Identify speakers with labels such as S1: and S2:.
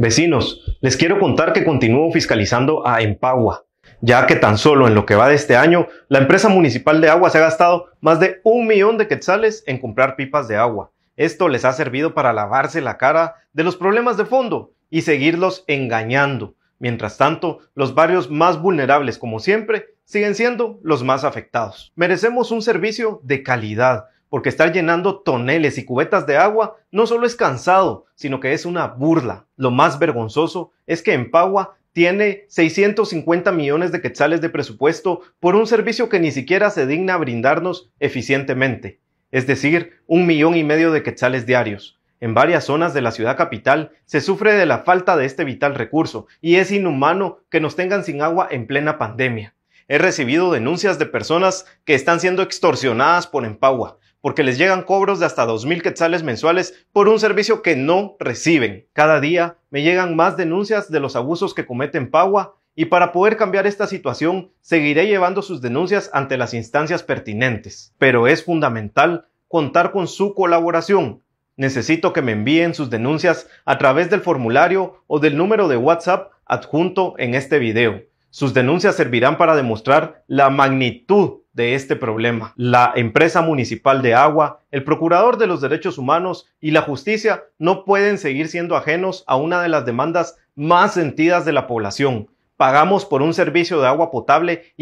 S1: Vecinos, les quiero contar que continúo fiscalizando a Empagua, ya que tan solo en lo que va de este año, la empresa municipal de agua se ha gastado más de un millón de quetzales en comprar pipas de agua. Esto les ha servido para lavarse la cara de los problemas de fondo y seguirlos engañando. Mientras tanto, los barrios más vulnerables, como siempre, siguen siendo los más afectados. Merecemos un servicio de calidad porque estar llenando toneles y cubetas de agua no solo es cansado, sino que es una burla. Lo más vergonzoso es que Empagua tiene 650 millones de quetzales de presupuesto por un servicio que ni siquiera se digna brindarnos eficientemente, es decir, un millón y medio de quetzales diarios. En varias zonas de la ciudad capital se sufre de la falta de este vital recurso y es inhumano que nos tengan sin agua en plena pandemia. He recibido denuncias de personas que están siendo extorsionadas por Empagua, porque les llegan cobros de hasta 2.000 quetzales mensuales por un servicio que no reciben. Cada día me llegan más denuncias de los abusos que cometen Pagua y para poder cambiar esta situación seguiré llevando sus denuncias ante las instancias pertinentes. Pero es fundamental contar con su colaboración. Necesito que me envíen sus denuncias a través del formulario o del número de WhatsApp adjunto en este video. Sus denuncias servirán para demostrar la magnitud de este problema. La empresa municipal de agua, el procurador de los derechos humanos y la justicia no pueden seguir siendo ajenos a una de las demandas más sentidas de la población. Pagamos por un servicio de agua potable